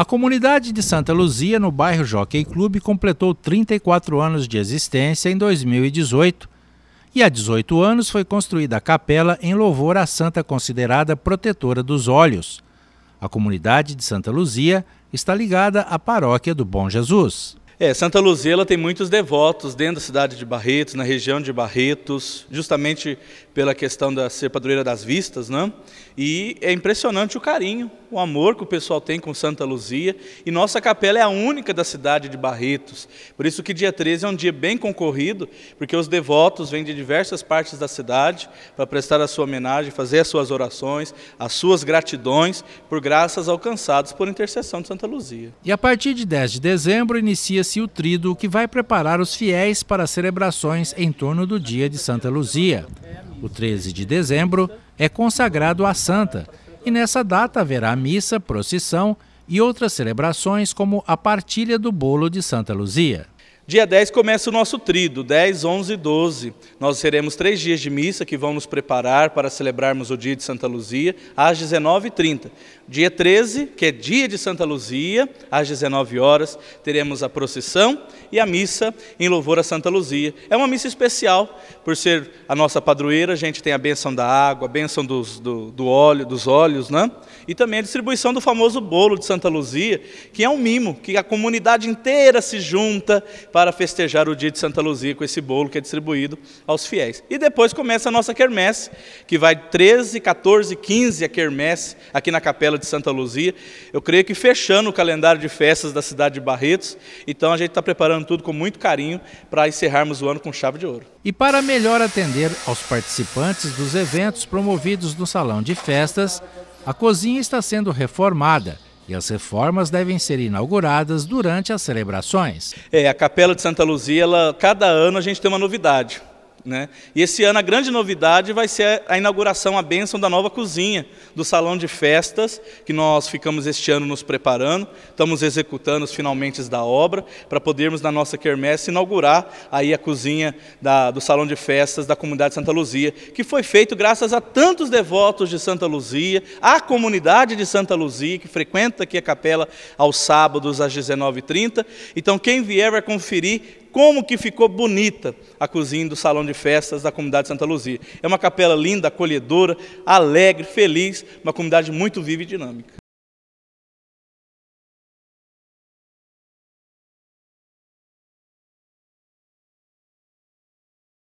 A comunidade de Santa Luzia, no bairro Jockey Club completou 34 anos de existência em 2018 e há 18 anos foi construída a capela em louvor à santa considerada protetora dos olhos. A comunidade de Santa Luzia está ligada à paróquia do Bom Jesus. É, Santa Luzia ela tem muitos devotos dentro da cidade de Barretos, na região de Barretos, justamente pela questão da ser padroeira das vistas, né? E é impressionante o carinho, o amor que o pessoal tem com Santa Luzia, e nossa capela é a única da cidade de Barretos. Por isso que dia 13 é um dia bem concorrido, porque os devotos vêm de diversas partes da cidade para prestar a sua homenagem, fazer as suas orações, as suas gratidões por graças alcançadas por intercessão de Santa Luzia. E a partir de 10 de dezembro inicia-se oferecia o trido que vai preparar os fiéis para celebrações em torno do dia de Santa Luzia. O 13 de dezembro é consagrado à Santa e nessa data haverá missa, procissão e outras celebrações como a partilha do bolo de Santa Luzia. Dia 10 começa o nosso trido, 10, 11 e 12. Nós teremos três dias de missa que vão nos preparar para celebrarmos o dia de Santa Luzia, às 19h30. Dia 13, que é dia de Santa Luzia, às 19 horas, teremos a procissão e a missa em louvor a Santa Luzia. É uma missa especial, por ser a nossa padroeira, a gente tem a bênção da água, a bênção dos, do, do óleo, dos olhos, né? e também a distribuição do famoso bolo de Santa Luzia, que é um mimo, que a comunidade inteira se junta para para festejar o dia de Santa Luzia com esse bolo que é distribuído aos fiéis. E depois começa a nossa quermesse, que vai 13, 14, 15 a quermesse aqui na Capela de Santa Luzia. Eu creio que fechando o calendário de festas da cidade de Barretos. Então a gente está preparando tudo com muito carinho para encerrarmos o ano com chave de ouro. E para melhor atender aos participantes dos eventos promovidos no Salão de Festas, a cozinha está sendo reformada e as reformas devem ser inauguradas durante as celebrações. É, a Capela de Santa Luzia, ela, cada ano a gente tem uma novidade. Né? E esse ano a grande novidade vai ser a inauguração, a bênção da nova cozinha, do salão de festas, que nós ficamos este ano nos preparando, estamos executando os finalmente da obra, para podermos na nossa quermesse inaugurar aí a cozinha da, do salão de festas da comunidade Santa Luzia, que foi feito graças a tantos devotos de Santa Luzia, à comunidade de Santa Luzia, que frequenta aqui a capela aos sábados às 19h30. Então quem vier vai conferir como que ficou bonita a cozinha do salão de festas da comunidade Santa Luzia. É uma capela linda, acolhedora, alegre, feliz, uma comunidade muito viva e dinâmica.